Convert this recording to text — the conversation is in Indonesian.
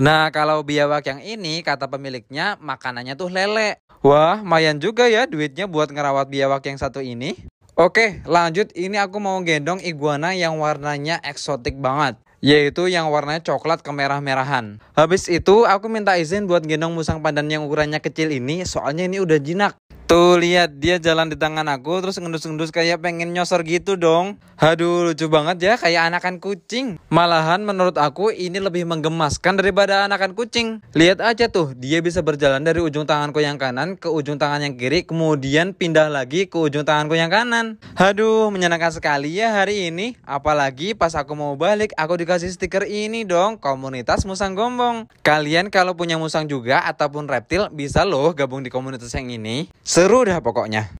Nah, kalau biawak yang ini, kata pemiliknya, makanannya tuh lele. Wah, mayan juga ya duitnya buat ngerawat biawak yang satu ini. Oke, lanjut. Ini aku mau gendong iguana yang warnanya eksotik banget. Yaitu yang warnanya coklat kemerah-merahan. Habis itu, aku minta izin buat gendong musang pandan yang ukurannya kecil ini, soalnya ini udah jinak. Tuh lihat dia jalan di tangan aku terus ngendus-ngendus kayak pengen nyosor gitu dong. Haduh lucu banget ya kayak anakan kucing. Malahan menurut aku ini lebih menggemaskan daripada anakan kucing. Lihat aja tuh dia bisa berjalan dari ujung tanganku yang kanan ke ujung tangan yang kiri kemudian pindah lagi ke ujung tanganku yang kanan. Haduh menyenangkan sekali ya hari ini. Apalagi pas aku mau balik aku dikasih stiker ini dong komunitas musang gombong. Kalian kalau punya musang juga ataupun reptil bisa loh gabung di komunitas yang ini. Seru dah pokoknya.